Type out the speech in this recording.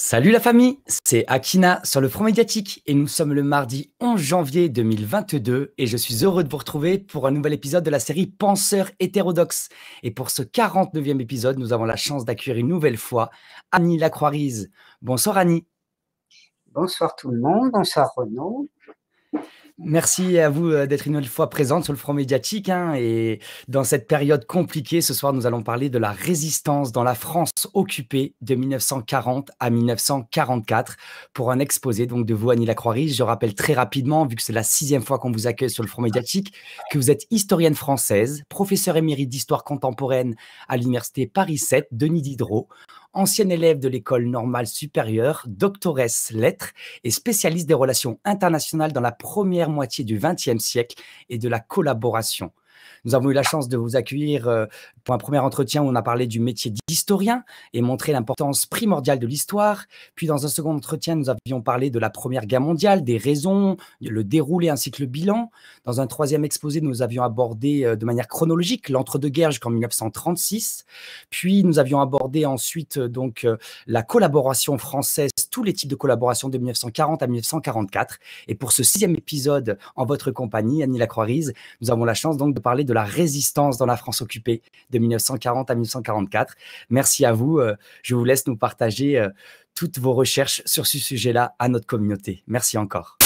Salut la famille, c'est Akina sur le Front Médiatique et nous sommes le mardi 11 janvier 2022 et je suis heureux de vous retrouver pour un nouvel épisode de la série Penseurs hétérodoxes. Et pour ce 49e épisode, nous avons la chance d'accueillir une nouvelle fois Annie Lacroix-Rise. Bonsoir Annie. Bonsoir tout le monde, bonsoir Renaud. Merci à vous euh, d'être une nouvelle fois présente sur le front médiatique. Hein. et dans cette période compliquée, ce soir, nous allons parler de la résistance dans la France occupée de 1940 à 1944 pour un exposé donc, de vous, Annie Lacroix-Riche. Je rappelle très rapidement, vu que c'est la sixième fois qu'on vous accueille sur le front médiatique, que vous êtes historienne française, professeur émérite d'histoire contemporaine à l'Université Paris 7, Denis Diderot, ancienne élève de l'école normale supérieure, doctoresse lettres et spécialiste des relations internationales dans la première moitié du XXe siècle et de la collaboration. Nous avons eu la chance de vous accueillir euh, pour un premier entretien où on a parlé du métier d'historien et montré l'importance primordiale de l'histoire. Puis dans un second entretien, nous avions parlé de la Première Guerre mondiale, des raisons, le déroulé ainsi que le bilan. Dans un troisième exposé, nous avions abordé euh, de manière chronologique l'entre-deux-guerres jusqu'en 1936. Puis nous avions abordé ensuite euh, donc la collaboration française, tous les types de collaboration de 1940 à 1944. Et pour ce sixième épisode en votre compagnie, Annie Lacroix-Rise, nous avons la chance donc de parler de la résistance dans la France occupée de 1940 à 1944. Merci à vous. Euh, je vous laisse nous partager euh, toutes vos recherches sur ce sujet-là à notre communauté. Merci encore.